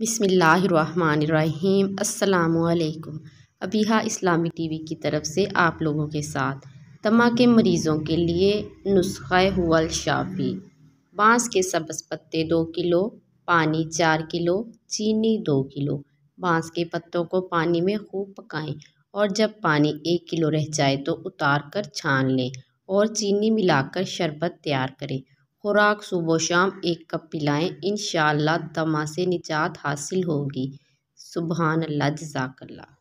बिसमीम् अल्लाम अबीहा इस्लामी टीवी की तरफ से आप लोगों के साथ तमा के मरीज़ों के लिए नुस्खे हुल शाफ़ी बाँस के सब्ज़ पत्ते दो किलो पानी चार किलो चीनी दो किलो बाँस के पत्तों को पानी में खूब पकाएं और जब पानी एक किलो रह जाए तो उतार कर छान लें और चीनी मिलाकर शरबत तैयार करें खुराक सुबह शाम एक कप पिलाएं इन दमा से निजात हासिल होगी सुबहानल्ला जजाकल्ला